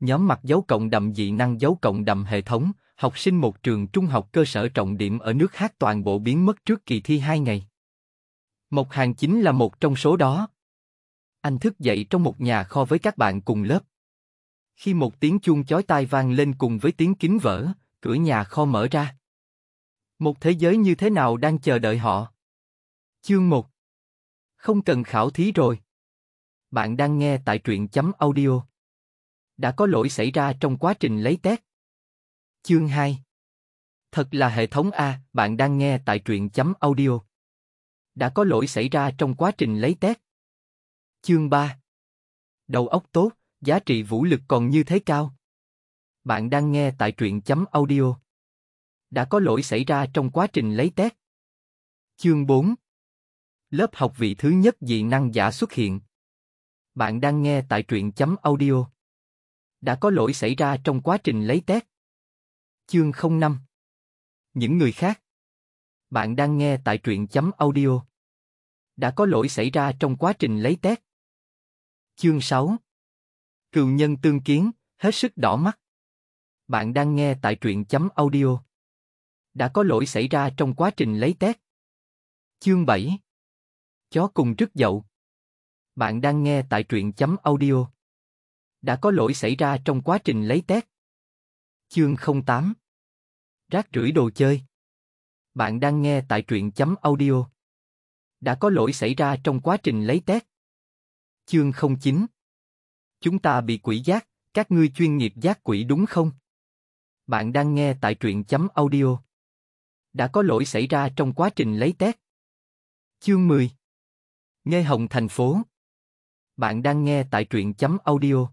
Nhóm mặt dấu cộng đậm dị năng dấu cộng đậm hệ thống, học sinh một trường trung học cơ sở trọng điểm ở nước khác toàn bộ biến mất trước kỳ thi 2 ngày. Mộc Hàng chính là một trong số đó. Anh thức dậy trong một nhà kho với các bạn cùng lớp. Khi một tiếng chuông chói tai vang lên cùng với tiếng kính vỡ, cửa nhà kho mở ra. Một thế giới như thế nào đang chờ đợi họ? Chương 1 Không cần khảo thí rồi. Bạn đang nghe tại truyện chấm audio đã có lỗi xảy ra trong quá trình lấy test. Chương 2 Thật là hệ thống A, bạn đang nghe tại truyện chấm audio. Đã có lỗi xảy ra trong quá trình lấy test. Chương 3 Đầu óc tốt, giá trị vũ lực còn như thế cao. Bạn đang nghe tại truyện chấm audio. Đã có lỗi xảy ra trong quá trình lấy test. Chương 4 Lớp học vị thứ nhất dị năng giả xuất hiện. Bạn đang nghe tại truyện chấm audio đã có lỗi xảy ra trong quá trình lấy test. Chương 05 Những người khác Bạn đang nghe tại truyện chấm audio. Đã có lỗi xảy ra trong quá trình lấy test. Chương 6 Cựu nhân tương kiến, hết sức đỏ mắt. Bạn đang nghe tại truyện chấm audio. Đã có lỗi xảy ra trong quá trình lấy test. Chương 7 Chó cùng rứt dậu. Bạn đang nghe tại truyện chấm audio đã có lỗi xảy ra trong quá trình lấy test. Chương 08 Rác rưởi đồ chơi Bạn đang nghe tại truyện chấm audio. Đã có lỗi xảy ra trong quá trình lấy test. Chương 09 Chúng ta bị quỷ giác, các ngươi chuyên nghiệp giác quỷ đúng không? Bạn đang nghe tại truyện chấm audio. Đã có lỗi xảy ra trong quá trình lấy test. Chương 10 Nghe Hồng Thành Phố Bạn đang nghe tại truyện chấm audio